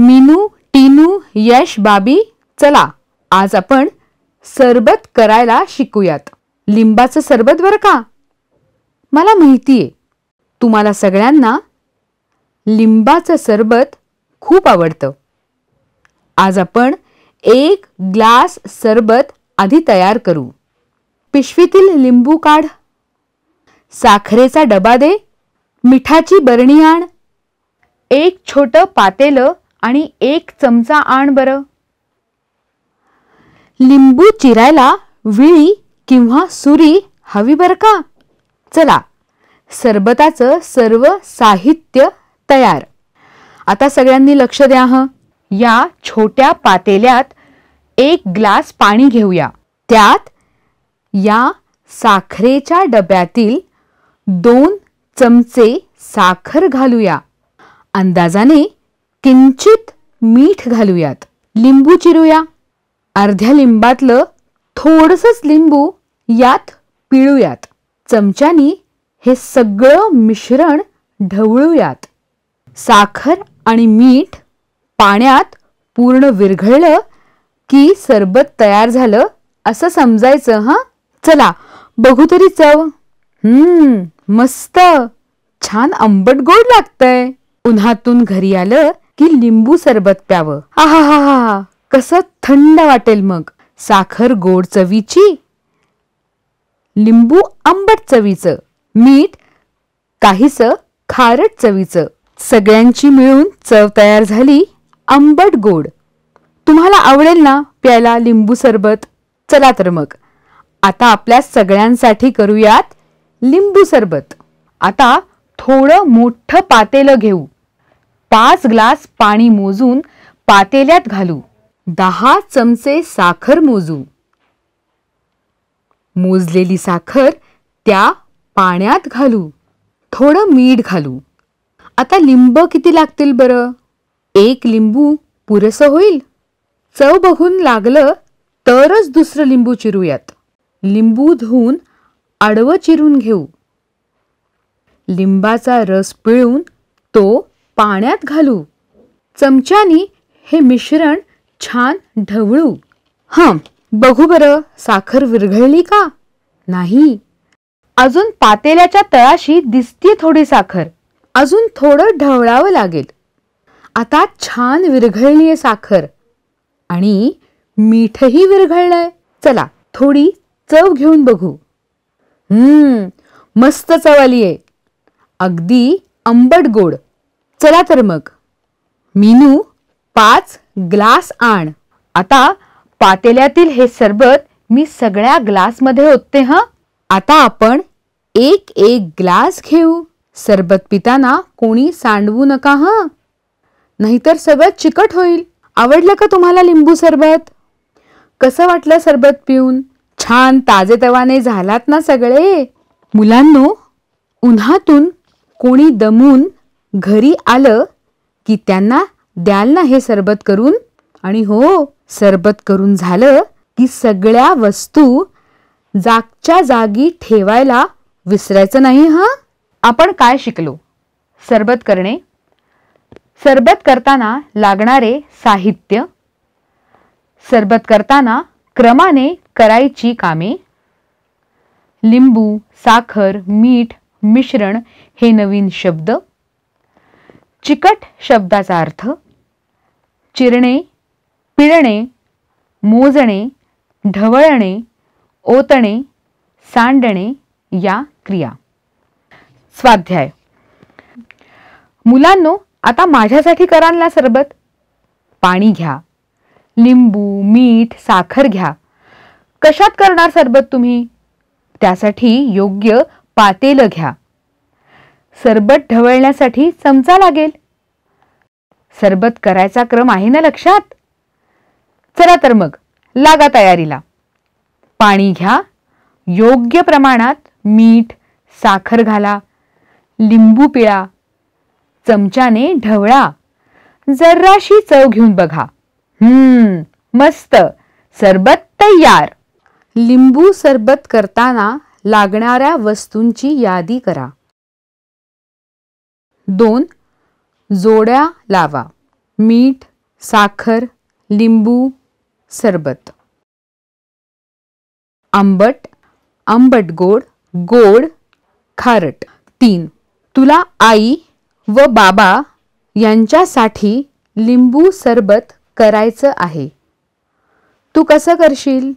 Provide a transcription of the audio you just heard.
मिनू टीनू यश बाबी चला आज आपण सरबत करायला शिकूयात लिंबाचं सरबत बरं का मला माहितीये तुम्हाला सगळ्यांना लिंबाचं सरबत खूप आवडतं आज आपण एक ग्लास सरबत आधी तयार करू पिशवीतील लिंबू काढ साखरेचा डबा दे मिठाची बरणी आण एक छोटं पातेलं आणि एक चमचा आण बरं लिंबू चिरायला विळी किंवा सुरी हवी बर का चला सरबताचं सर्व साहित्य तयार आता सगळ्यांनी लक्ष द्या ह या छोट्या पातेल्यात एक ग्लास पाणी घेऊया त्यात या साखरेच्या डब्यातील दोन चमचे साखर घालूया अंदाजाने किंचित मीठ घालूयात लिंबू चिरूया अर्ध्या लिंबातलं थोडसंच लिंबू यात पिळूयात चमच्यानी हे सगळं मिश्रण ढवळूयात साखर आणि मीठ पाण्यात पूर्ण विरघळलं की सरबत तयार झालं असं समजायचं हां चला बघू तरी चव हम्म मस्त छान आंबट गोड लागतंय उन्हातून घरी आलं की लिंबू सरबत प्यावं आहा हा कसं थंड वाटेल मग साखर गोड चवीची लिंबू आंबट चवीचं मीठ काहीस खारट चवीचं सगळ्यांची मिळून चव तयार झाली आंबट गोड तुम्हाला आवडेल ना प्यायला लिंबू सरबत चला तर मग आता आपल्या सगळ्यांसाठी करूयात लिंबू सरबत आता थोडं मोठं पातेलं घेऊ पाच ग्लास पाणी मोजून पातेल्यात घालू दहा चमचे साखर मोजू मोजलेली साखर त्या पाण्यात घालू थोडं मीठ घालू आता लिंब किती लागतील बरं एक लिंबू पुरस होईल चव बघून लागलं तरच दुसरं लिंबू चिरूयात लिंबू धुवून आडवं चिरून घेऊ लिंबाचा रस पिळून तो पाण्यात घालू चमच्यानी हे मिश्रण छान ढवळू हं बघू बरं साखर विरघळली का नाही अजून पातेल्याच्या तळाशी दिसती थोडी साखर अजून थोडं ढवळावं लागेल आता छान विरघळलीये साखर आणि मीठही विरघळलंय चला थोडी चव घेऊन बघू हम्म मस्त चव आली अगदी आंबट गोड चला तर मग मीनू पाच ग्लास आण आता पातेल्यातील हे सरबत मी सगळ्या ग्लासमध्ये ओतते हां, आता आपण एक एक ग्लास घेऊ सरबत पिताना कोणी सांडवू नका हां, नाहीतर सगळं चिकट होईल आवडलं का तुम्हाला लिंबू सरबत कसं वाटलं सरबत पिऊन छान ताजेतवाने झालात ना सगळे मुलांनो उन्हातून कोणी दमून घरी आलं की त्यांना द्याल ना हे सरबत करून आणि हो सरबत करून झालं की सगळ्या वस्तू जागच्या जागी ठेवायला विसरायचं नाही हं आपण काय शिकलो सरबत करणे सरबत करताना लागणारे साहित्य सरबत करताना क्रमाने करायची कामे लिंबू साखर मीठ मिश्रण हे नवीन शब्द चिकट शब्दाचा अर्थ चिरणे पिळणे मोजणे ढवळणे ओतणे सांडणे या क्रिया स्वाध्याय मुलांनो आता माझ्यासाठी कराल ना सरबत पाणी घ्या लिंबू मीठ साखर घ्या कशात करणार सरबत तुम्ही त्यासाठी योग्य पातेलं घ्या सरबत ढवळण्यासाठी चमचा लागेल सरबत करायचा क्रम आहे ना लक्षात चला तर मग लागा तयारीला पाणी घ्या योग्य प्रमाणात मीठ साखर घाला लिंबू पिळा चमच्याने ढवळा जराशी चव घेऊन बघा हम्म मस्त सरबत तयार लिंबू सरबत करताना लागणाऱ्या वस्तूंची यादी करा दोन जोड्या लावा मीठ साखर लिंबू सरबत आंबट आंबट गोड गोड खारट तीन तुला आई व बाबा यांच्यासाठी लिंबू सरबत करायचं आहे तू कसं करशील